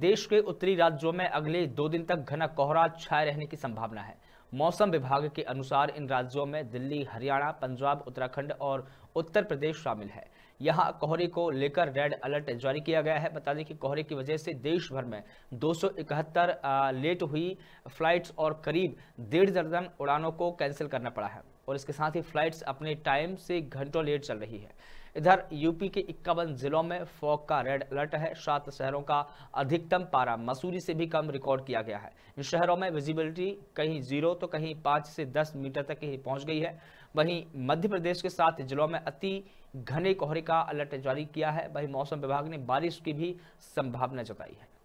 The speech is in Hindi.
देश के उत्तरी राज्यों में अगले दो दिन तक घना कोहरा छाए रहने की संभावना है मौसम विभाग के अनुसार इन राज्यों में दिल्ली हरियाणा पंजाब उत्तराखंड और उत्तर प्रदेश शामिल है यहां कोहरे को लेकर रेड अलर्ट जारी किया गया है बता दें कि कोहरे की वजह से देश भर में दो लेट हुई फ्लाइट्स और करीब डेढ़ दर्जन उड़ानों को कैंसिल करना पड़ा है और इसके साथ ही फ्लाइट्स अपने टाइम से घंटों लेट चल रही है इधर यूपी के इक्यावन जिलों में फॉग का रेड अलर्ट है सात शहरों का अधिकतम पारा मसूरी से भी कम रिकॉर्ड किया गया है इन शहरों में विजिबिलिटी कहीं जीरो तो कहीं पाँच से दस मीटर तक ही पहुँच गई है वहीं मध्य प्रदेश के सात जिलों में अति घने कोहरे का अलर्ट जारी किया है वहीं मौसम विभाग ने बारिश की भी संभावना जताई है